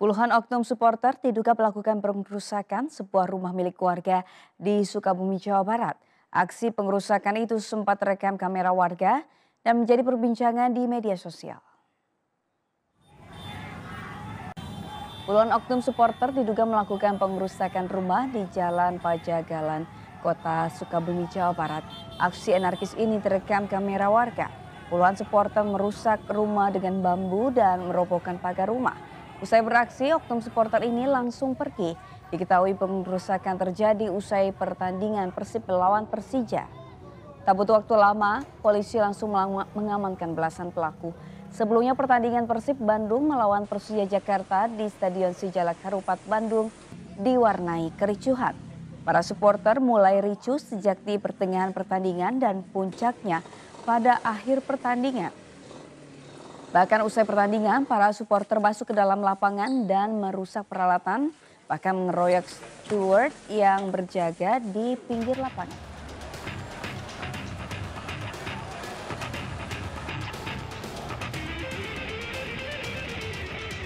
Puluhan oknum supporter diduga melakukan pengerusakan sebuah rumah milik warga di Sukabumi, Jawa Barat. Aksi pengerusakan itu sempat rekam kamera warga dan menjadi perbincangan di media sosial. Puluhan oknum supporter diduga melakukan pengerusakan rumah di Jalan Pajagalan, Kota Sukabumi, Jawa Barat. Aksi anarkis ini terekam kamera warga. Puluhan supporter merusak rumah dengan bambu dan merobohkan pagar rumah. Usai beraksi, oknum supporter ini langsung pergi. Diketahui pengerusakan terjadi usai pertandingan Persib melawan Persija. Tak butuh waktu lama, polisi langsung mengamankan belasan pelaku. Sebelumnya pertandingan Persib Bandung melawan Persija Jakarta di Stadion Sijalak Harupat Bandung diwarnai kericuhan. Para supporter mulai ricuh sejak di pertengahan pertandingan dan puncaknya pada akhir pertandingan. Bahkan usai pertandingan, para supporter masuk ke dalam lapangan dan merusak peralatan, bahkan mengeroyok steward yang berjaga di pinggir lapangan.